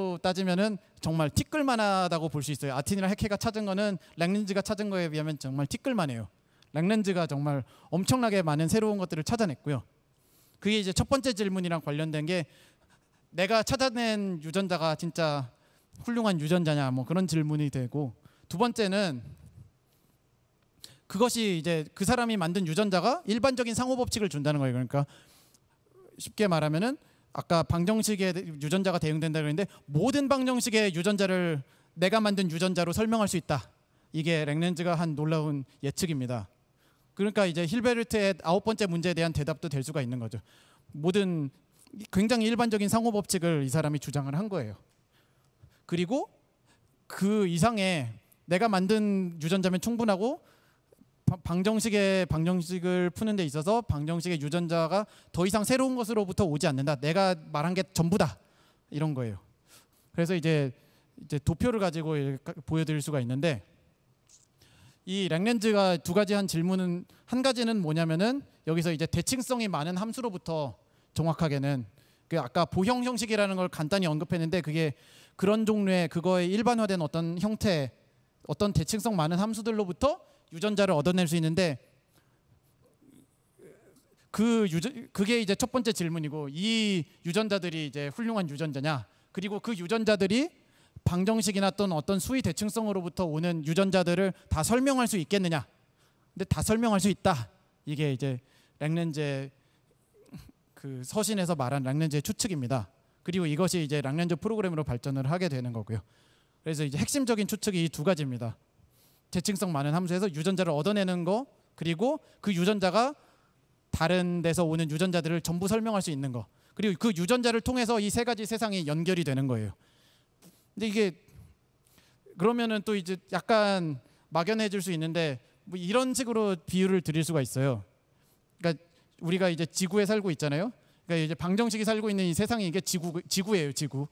진짜로 따지면은 정말 티끌만하다고 볼 수 있어요. 아틴이랑 해케가 찾은 거는 랭렌즈가 찾은 거에 비하면 정말 티끌만해요. 랭렌즈가 정말 엄청나게 많은 새로운 것들을 찾아냈고요. 그게 이제 첫 번째 질문이랑 관련된 게 내가 찾아낸 유전자가 진짜 훌륭한 유전자냐 뭐 그런 질문이 되고 두 번째는 그것이 이제 그 사람이 만든 유전자가 일반적인 상호 법칙을 준다는 거예요. 그러니까 쉽게 말하면은 아까 방정식에 유전자가 대응된다 그랬는데 모든 방정식의 유전자를 내가 만든 유전자로 설명할 수 있다. 이게 랭렌즈가 한 놀라운 예측입니다. 그러니까 이제 힐베르트의 아홉 번째 문제에 대한 대답도 될 수가 있는 거죠. 모든 굉장히 일반적인 상호 법칙을 이 사람이 주장을 한 거예요. 그리고 그 이상의 내가 만든 유전자면 충분하고 방정식의 방정식을 푸는 데 있어서 방정식의 유전자가 더 이상 새로운 것으로부터 오지 않는다. 내가 말한 게 전부다. 이런 거예요. 그래서 이제 이제 도표를 가지고 보여드릴 수가 있는데 이 랭렌즈가 두 가지 한 질문은 한 가지는 뭐냐면은 여기서 이제 대칭성이 많은 함수로부터 정확하게는 그 아까 보형 형식이라는 걸 간단히 언급했는데 그게 그런 종류의 그거의 일반화된 어떤 형태 어떤 대칭성 많은 함수들로부터 유전자를 얻어낼 수 있는데 그 유전 그게 이제 첫 번째 질문이고 이 유전자들이 이제 훌륭한 유전자냐 그리고 그 유전자들이 방정식이나 또는 어떤 수위 대칭성으로부터 오는 유전자들을 다 설명할 수 있겠느냐 근데 다 설명할 수 있다 이게 이제 랑렌제 그 서신에서 말한 랑렌즈의 추측입니다 그리고 이것이 이제 랑렌즈 프로그램으로 발전을 하게 되는 거고요 그래서 이제 핵심적인 추측이 이 두 가지입니다 재칭성 많은 함수에서 유전자를 얻어내는 거 그리고 그 유전자가 다른 데서 오는 유전자들을 전부 설명할 수 있는 거 그리고 그 유전자를 통해서 이 세 가지 세상이 연결이 되는 거예요. 근데 이게 그러면은 또 이제 약간 막연해질 수 있는데 뭐 이런 식으로 비유를 드릴 수가 있어요. 그러니까 우리가 이제 지구에 살고 있잖아요. 그러니까 이제 방정식이 살고 있는 이 세상이 이게 지구 지구예요, 지구.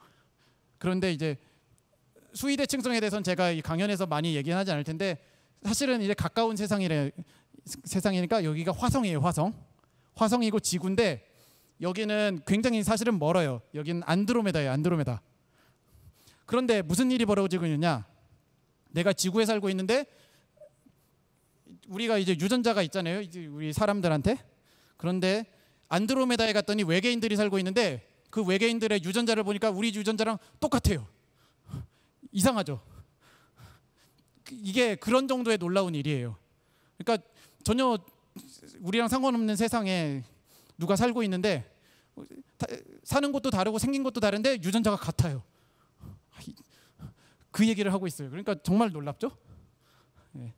그런데 이제 수의대 층성에 대해서는 제가 이 강연에서 많이 얘기는 하지 않을 텐데 사실은 이제 가까운 세상이래 세상이니까 여기가 화성이에요 화성 화성이고 지구인데 여기는 굉장히 사실은 멀어요 여기는 안드로메다예요 안드로메다 그런데 무슨 일이 벌어지고 있느냐 내가 지구에 살고 있는데 우리가 이제 유전자가 있잖아요 이제 우리 사람들한테 그런데 안드로메다에 갔더니 외계인들이 살고 있는데 그 외계인들의 유전자를 보니까 우리 유전자랑 똑같아요 이상하죠. 이게 그런 정도의 놀라운 일이에요. 그러니까 전혀 우리랑 상관없는 세상에 누가 살고 있는데 사는 것도 다르고 생긴 것도 다른데 유전자가 같아요. 그 얘기를 하고 있어요. 그러니까 정말 놀랍죠? 예.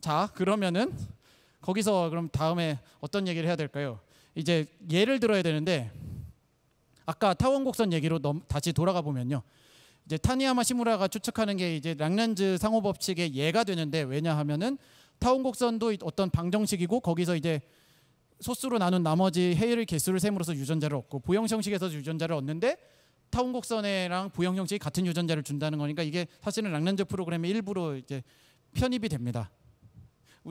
자, 그러면은 거기서 그럼 다음에 어떤 얘기를 해야 될까요? 이제 예를 들어야 되는데 아까 타원곡선 얘기로 다시 돌아가 보면요. 이제 타니야마 시무라가 추측하는 게 이제 랑란즈 상호 법칙의 예가 되는데 왜냐하면은 타운곡선도 어떤 방정식이고 거기서 이제 소수로 나눈 나머지 해일의 개수를 셈으로써 유전자를 얻고 보형 형식에서 유전자를 얻는데 타운곡선에랑 보형 형식이 같은 유전자를 준다는 거니까 이게 사실은 랑란즈 프로그램의 일부로 이제 편입이 됩니다.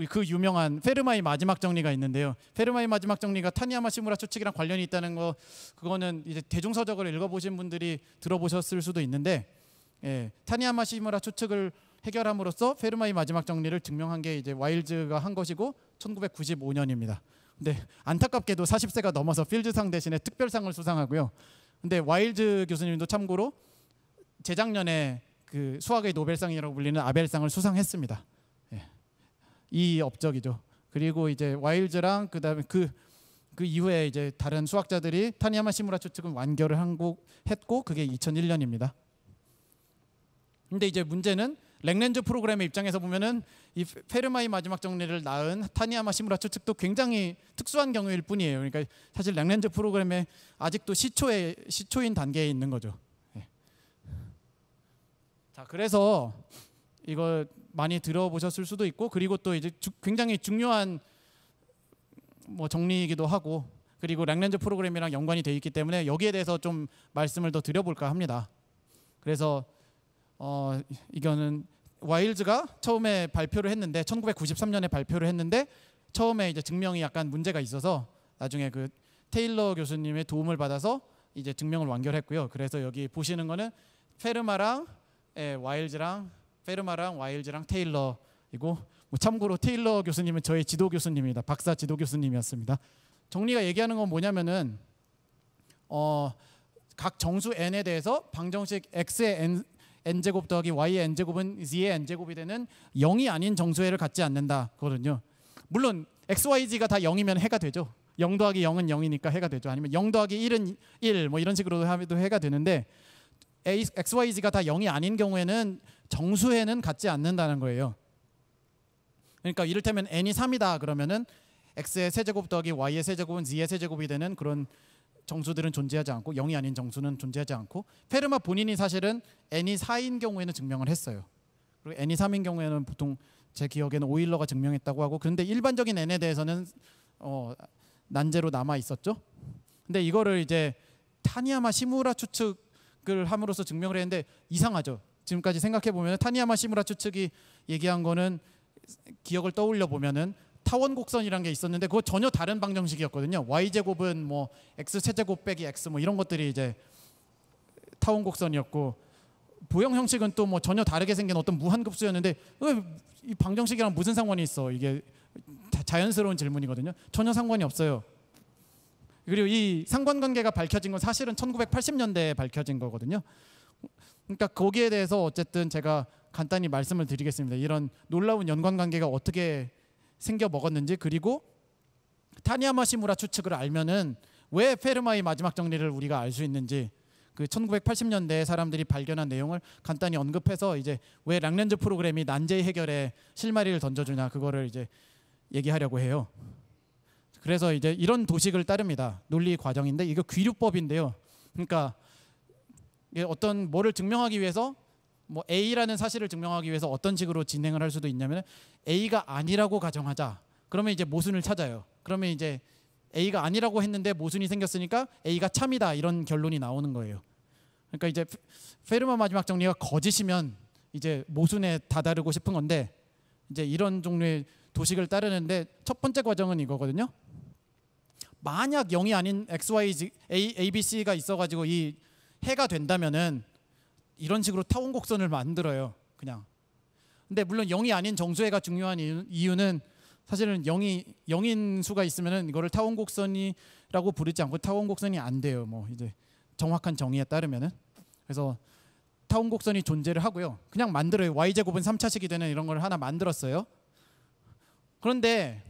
그 유명한 페르마의 마지막 정리가 있는데요. 페르마의 마지막 정리가 타니아마 시무라 추측이랑 관련이 있다는 거 그거는 이제 대중서적을 읽어보신 분들이 들어보셨을 수도 있는데 예, 타니아마 시무라 추측을 해결함으로써 페르마의 마지막 정리를 증명한 게 이제 와일즈가 한 것이고 1995년입니다. 근데 안타깝게도 40세가 넘어서 필즈상 대신에 특별상을 수상하고요. 근데 와일즈 교수님도 참고로 재작년에 그 수학의 노벨상이라고 불리는 아벨상을 수상했습니다. 이 업적이죠. 그리고 이제 와일즈랑 그다음에 그그 그 이후에 이제 다른 수학자들이 타니야마 시무라추 측은 완결을 한곡 했고 그게 2001년입니다. 근데 이제 문제는 랭렌즈 프로그램의 입장에서 보면은 이 페르마의 마지막 정리를 낳은 타니야마 시무라추 측도 굉장히 특수한 경우일 뿐이에요. 그러니까 사실 랭렌즈 프로그램에 아직도 시초의 시초인 단계에 있는 거죠. 예. 자, 그래서 이거 많이 들어보셨을 수도 있고 그리고 또 이제 주, 굉장히 중요한 뭐 정리이기도 하고 그리고 랭렌즈 프로그램이랑 연관이 되어 있기 때문에 여기에 대해서 좀 말씀을 더 드려볼까 합니다. 그래서 어, 이거는 와일즈가 처음에 발표를 했는데 1993년에 발표를 했는데 처음에 이제 증명이 약간 문제가 있어서 나중에 그 테일러 교수님의 도움을 받아서 이제 증명을 완결했고요. 그래서 여기 보시는 거는 페르마랑 예, 와일즈랑 페르마랑 와일즈랑 테일러이고 뭐 참고로 테일러 교수님은 저의 지도 교수님입니다. 박사 지도 교수님이었습니다. 정리가 얘기하는 건 뭐냐면은 어, 각 정수 n에 대해서 방정식 x의 n, n제곱 더하기 y의 n제곱은 z의 n제곱이 되는 0이 아닌 정수회를 갖지 않는다. 거든요. 물론 x, y, z가 다 0이면 해가 되죠. 0 더하기 0은 0이니까 해가 되죠. 아니면 0 더하기 1은 1 뭐 이런 식으로 해도 해가 되는데 a, x, y, z가 다 0이 아닌 경우에는 정수에는 갖지 않는다는 거예요. 그러니까 이를테면 n이 3이다 그러면은 x의 세제곱 더하기 y의 세제곱은 z의 세제곱이 되는 그런 정수들은 존재하지 않고 0이 아닌 정수는 존재하지 않고 페르마 본인이 사실은 n이 4인 경우에는 증명을 했어요. 그리고 n이 3인 경우에는 보통 제 기억에는 오일러가 증명했다고 하고 그런데 일반적인 n에 대해서는 어, 난제로 남아 있었죠. 근데 이거를 이제 타니야마 시무라 추측을 함으로써 증명을 했는데 이상하죠. 지금까지 생각해 보면 타니야마 시무라츠 측이 얘기한 거는 기억을 떠올려 보면은 타원 곡선이란 게 있었는데 그거 전혀 다른 방정식이었거든요. y 제곱은 뭐 x 세제곱 빼기 x 뭐 이런 것들이 이제 타원 곡선이었고 보형 형식은 또 뭐 전혀 다르게 생긴 어떤 무한급수였는데 이 방정식이랑 무슨 상관이 있어? 이게 자연스러운 질문이거든요. 전혀 상관이 없어요. 그리고 이 상관관계가 밝혀진 건 사실은 1980년대에 밝혀진 거거든요. 그러니까 거기에 대해서 어쨌든 제가 간단히 말씀을 드리겠습니다. 이런 놀라운 연관 관계가 어떻게 생겨 먹었는지 그리고 타니야마시무라 추측을 알면은 왜 페르마의 마지막 정리를 우리가 알 수 있는지 그 1980년대 에 사람들이 발견한 내용을 간단히 언급해서 이제 왜 락렌즈 프로그램이 난제 해결에 실마리를 던져주냐 그거를 이제 얘기하려고 해요. 그래서 이제 이런 도식을 따릅니다. 논리 과정인데 이거 귀류법인데요. 그러니까 예, 어떤 뭐를 증명하기 위해서 뭐 A라는 사실을 증명하기 위해서 어떤 식으로 진행을 할 수도 있냐면 A가 아니라고 가정하자. 그러면 이제 모순을 찾아요. 그러면 이제 A가 아니라고 했는데 모순이 생겼으니까 A가 참이다 이런 결론이 나오는 거예요. 그러니까 이제 페르마 마지막 정리가 거짓이면 이제 모순에 다다르고 싶은 건데 이제 이런 종류의 도식을 따르는데 첫 번째 과정은 이거거든요. 만약 0이 아닌 x, y, a, a, b, c가 있어가지고 이 해가 된다면은 이런 식으로 타원 곡선을 만들어요. 그냥. 근데 물론 0이 아닌 정수해가 중요한 이유는 사실은 0이 0인 수가 있으면은 이거를 타원 곡선이라고 부르지 않고 타원 곡선이 안 돼요. 뭐 이제 정확한 정의에 따르면은. 그래서 타원 곡선이 존재를 하고요. 그냥 만들어요. y 제곱은 3차식이 되는 이런 걸 하나 만들었어요. 그런데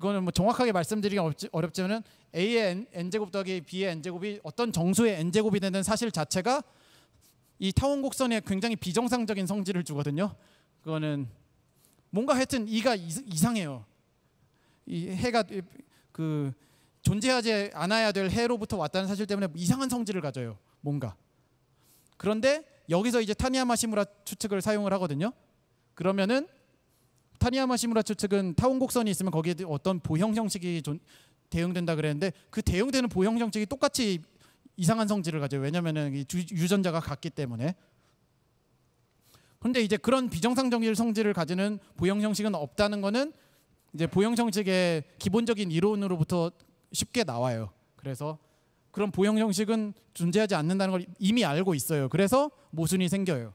이거는 뭐 정확하게 말씀드리기 어렵지만은 a의 n 제곱 더하기 b의 n 제곱이 어떤 정수의 n 제곱이 되는 사실 자체가 이 타원 곡선에 굉장히 비정상적인 성질을 주거든요. 그거는 뭔가 하여튼 이가 이상해요. 이 해가 그 존재하지 않아야 될 해로부터 왔다는 사실 때문에 이상한 성질을 가져요. 뭔가. 그런데 여기서 이제 타니야마 시무라 추측을 사용을 하거든요. 그러면은 타니야마 시무라추 측은 타원 곡선이 있으면 거기에 어떤 보형 형식이 대응된다 그랬는데 그 대응되는 보형 형식이 똑같이 이상한 성질을 가져요. 왜냐면은 유전자가 같기 때문에. 그런데 이제 그런 비정상적인 성질을 가지는 보형 형식은 없다는 거는 이제 보형 형식의 기본적인 이론으로부터 쉽게 나와요. 그래서 그런 보형 형식은 존재하지 않는다는 걸 이미 알고 있어요. 그래서 모순이 생겨요.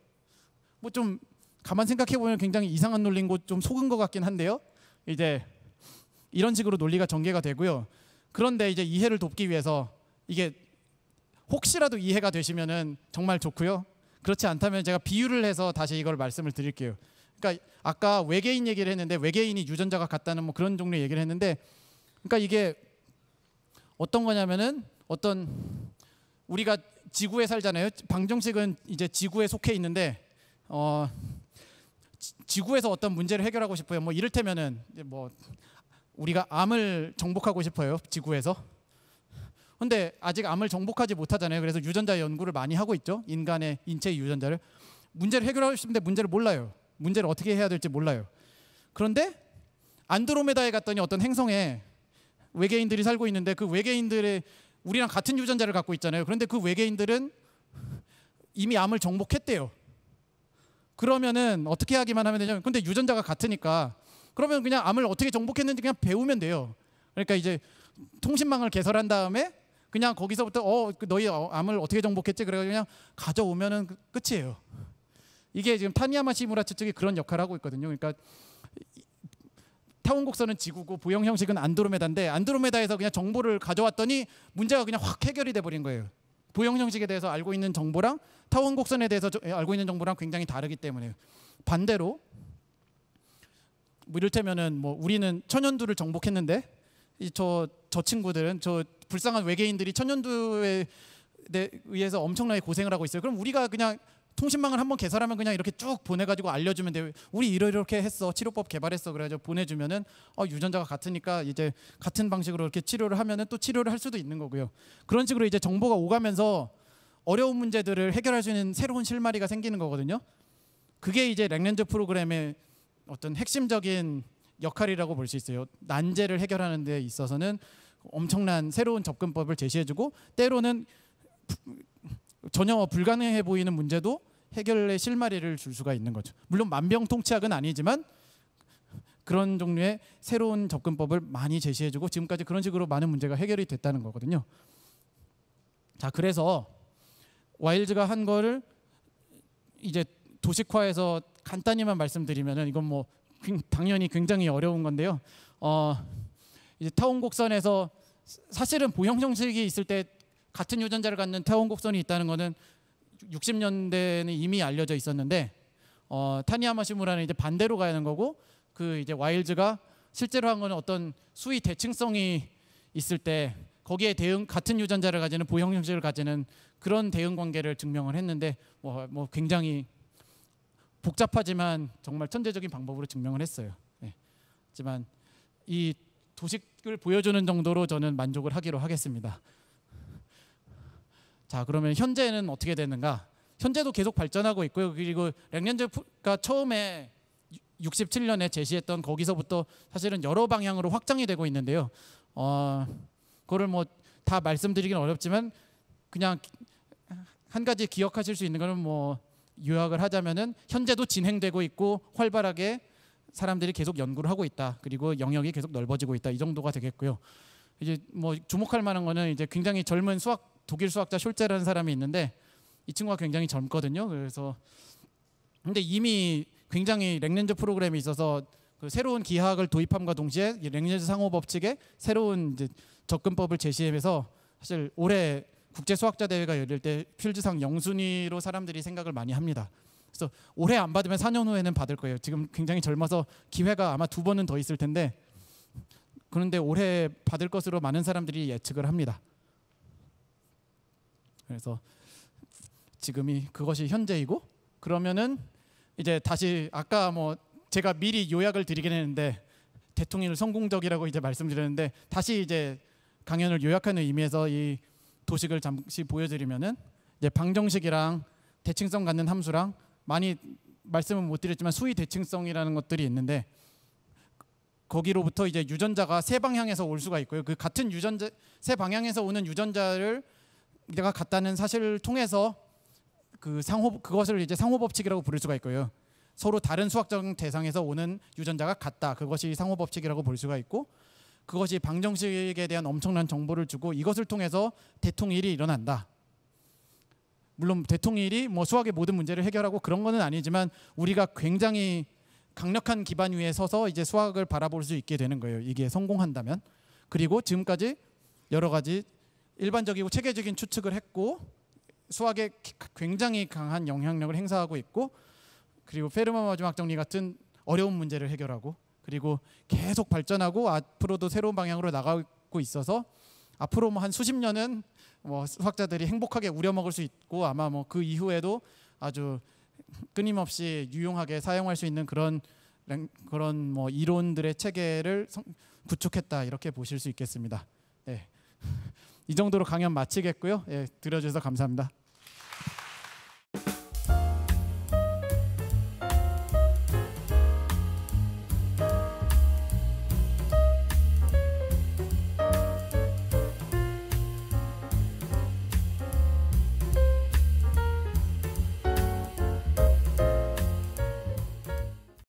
뭐좀 가만 생각해 보면 굉장히 이상한 논리고 좀 속은 것 같긴 한데요. 이제 이런 식으로 논리가 전개가 되고요. 그런데 이제 이해를 돕기 위해서 이게 혹시라도 이해가 되시면은 정말 좋고요. 그렇지 않다면 제가 비유를 해서 다시 이걸 말씀을 드릴게요. 그러니까 아까 외계인 얘기를 했는데 외계인이 유전자가 같다는 뭐 그런 종류의 얘기를 했는데 그러니까 이게 어떤 거냐면은 어떤 우리가 지구에 살잖아요. 방정식은 이제 지구에 속해 있는데 어 지구에서 어떤 문제를 해결하고 싶어요. 뭐 이를테면은 뭐 우리가 암을 정복하고 싶어요. 지구에서. 근데 아직 암을 정복하지 못하잖아요. 그래서 유전자 연구를 많이 하고 있죠. 인간의 인체 유전자를 문제를 해결하고 싶은데 문제를 몰라요. 문제를 어떻게 해야 될지 몰라요. 그런데 안드로메다에 갔더니 어떤 행성에 외계인들이 살고 있는데 그 외계인들의 우리랑 같은 유전자를 갖고 있잖아요. 그런데 그 외계인들은 이미 암을 정복했대요. 그러면은 어떻게 하기만 하면 되냐면 근데 유전자가 같으니까 그러면 그냥 암을 어떻게 정복했는지 그냥 배우면 돼요. 그러니까 이제 통신망을 개설한 다음에 그냥 거기서부터 어 그 너희 어, 암을 어떻게 정복했지 그래가지고 그냥 가져오면은 그 끝이에요. 이게 지금 타니야마시 무라츠 측이 그런 역할을 하고 있거든요. 그러니까 타원 곡선은 지구고 보형 형식은 안드로메다인데 안드로메다에서 그냥 정보를 가져왔더니 문제가 그냥 확 해결이 돼 버린 거예요. 도형 형식에 대해서 알고 있는 정보랑 타원 곡선에 대해서 예, 알고 있는 정보랑 굉장히 다르기 때문에 반대로 뭐 이를테면은 뭐 우리는 천연두를 정복했는데 저저 저 친구들은 저 불쌍한 외계인들이 천연두에 의해서 엄청나게 고생을 하고 있어요. 그럼 우리가 그냥 통신망을 한번 개설하면 그냥 이렇게 쭉 보내가지고 알려주면 돼요. 우리 이렇게 했어. 치료법 개발했어. 그래가지고 보내주면은 어, 유전자가 같으니까 이제 같은 방식으로 이렇게 치료를 하면은 또 치료를 할 수도 있는 거고요. 그런 식으로 이제 정보가 오가면서 어려운 문제들을 해결할 수 있는 새로운 실마리가 생기는 거거든요. 그게 이제 랭렌드 프로그램의 어떤 핵심적인 역할이라고 볼 수 있어요. 난제를 해결하는 데 있어서는 엄청난 새로운 접근법을 제시해주고 때로는 전혀 불가능해 보이는 문제도 해결의 실마리를 줄 수가 있는 거죠. 물론 만병통치약은 아니지만 그런 종류의 새로운 접근법을 많이 제시해주고 지금까지 그런 식으로 많은 문제가 해결이 됐다는 거거든요. 자, 그래서 와일즈가 한 거를 이제 도식화해서 간단히만 말씀드리면 이건 뭐 당연히 굉장히 어려운 건데요. 어, 이제 타원 곡선에서 사실은 보형 형식이 있을 때 같은 유전자를 갖는 태원 곡선이 있다는 것은 60년대는 에 이미 알려져 있었는데 어, 타니아마 시무라는 이제 반대로 가야 하는 거고 그 이제 와일즈가 실제로 한 건 어떤 수위 대칭성이 있을 때 거기에 대응 같은 유전자를 가지는 보형 형식을 가지는 그런 대응 관계를 증명을 했는데 뭐, 뭐 굉장히 복잡하지만 정말 천재적인 방법으로 증명을 했어요. 네. 하지만 이 도식을 보여주는 정도로 저는 만족을 하기로 하겠습니다. 자 그러면 현재는 어떻게 되는가? 현재도 계속 발전하고 있고요. 그리고 랭렌즈가 처음에 67년에 제시했던 거기서부터 사실은 여러 방향으로 확장이 되고 있는데요. 어, 그거를 뭐다 말씀드리긴 어렵지만 그냥 한 가지 기억하실 수 있는 거는 뭐 요약을 하자면은 현재도 진행되고 있고 활발하게 사람들이 계속 연구를 하고 있다. 그리고 영역이 계속 넓어지고 있다. 이 정도가 되겠고요. 이제 뭐 주목할 만한 거는 이제 굉장히 젊은 수학 독일 수학자 숄제라는 사람이 있는데 이 친구가 굉장히 젊거든요. 그래서 근데 이미 굉장히 랭렌즈 프로그램이 있어서 그 새로운 기하학을 도입함과 동시에 랭렌즈 상호 법칙에 새로운 접근법을 제시해서 사실 올해 국제 수학자 대회가 열릴 때 필즈상 영순위로 사람들이 생각을 많이 합니다. 그래서 올해 안 받으면 4년 후에는 받을 거예요. 지금 굉장히 젊어서 기회가 아마 두 번은 더 있을 텐데 그런데 올해 받을 것으로 많은 사람들이 예측을 합니다. 그래서 지금이 그것이 현재이고 그러면은 이제 다시 아까 뭐 제가 미리 요약을 드리긴 했는데 대통령을 성공적이라고 이제 말씀드렸는데 다시 이제 강연을 요약하는 의미에서 이 도식을 잠시 보여드리면은 이제 방정식이랑 대칭성 갖는 함수랑 많이 말씀은 못 드렸지만 수위 대칭성이라는 것들이 있는데 거기로부터 이제 유전자가 세 방향에서 올 수가 있고요. 그 같은 유전자 세 방향에서 오는 유전자를 내가 갔다는 사실을 통해서 그 상호 그것을 이제 상호 법칙이라고 부를 수가 있고요. 서로 다른 수학적 대상에서 오는 유전자가 같다. 그것이 상호 법칙이라고 볼 수가 있고 그것이 방정식에 대한 엄청난 정보를 주고 이것을 통해서 대통일이 일어난다. 물론 대통일이 뭐 수학의 모든 문제를 해결하고 그런 거는 아니지만 우리가 굉장히 강력한 기반 위에 서서 이제 수학을 바라볼 수 있게 되는 거예요. 이게 성공한다면. 그리고 지금까지 여러 가지 일반적이고 체계적인 추측을 했고 수학에 굉장히 강한 영향력을 행사하고 있고 그리고 페르마 마지막 정리 같은 어려운 문제를 해결하고 그리고 계속 발전하고 앞으로도 새로운 방향으로 나가고 있어서 앞으로 뭐한 수십 년은 뭐 수학자들이 행복하게 우려먹을 수 있고 아마 뭐그 이후에도 아주 끊임없이 유용하게 사용할 수 있는 그런 그런 뭐 이론들의 체계를 구축했다 이렇게 보실 수 있겠습니다. 네. 이 정도로 강연 마치겠고요. 예, 들어주셔서 감사합니다.